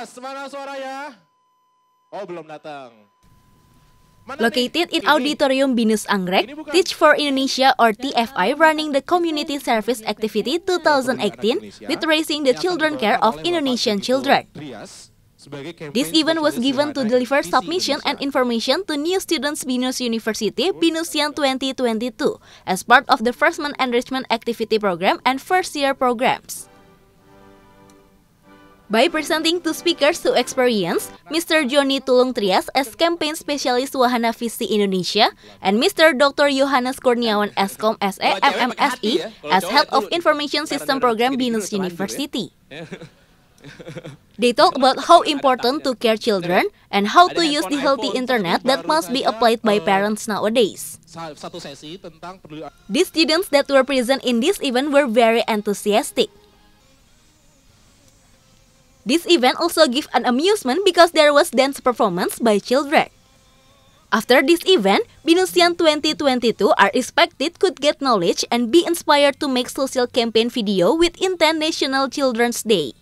Mas, mana Oh, belum datang. Located in Auditorium Binus Anggrek, Teach for Indonesia or TFI running the Community Service Activity 2018 with raising the children care of Indonesian children. This event was given to deliver submission and information to new students Binus University Binusian 2022 as part of the Freshman Enrichment Activity Program and First Year Programs. By presenting two speakers to experience, Mr. Johnny Tulung Trias as campaign specialist Wahana Visi Indonesia and Mr. Dr. Johannes Kurniawan Eskom SE MMSI as Head of Information System Program Binus University. They talk about how important to care children and how to use the healthy internet that must be applied by eh, parents nowadays. The students that were present in this event were very enthusiastic. This event also gave an amusement because there was dance performance by children. After this event, Binusian 2022 are expected could get knowledge and be inspired to make social campaign video with International Children's Day.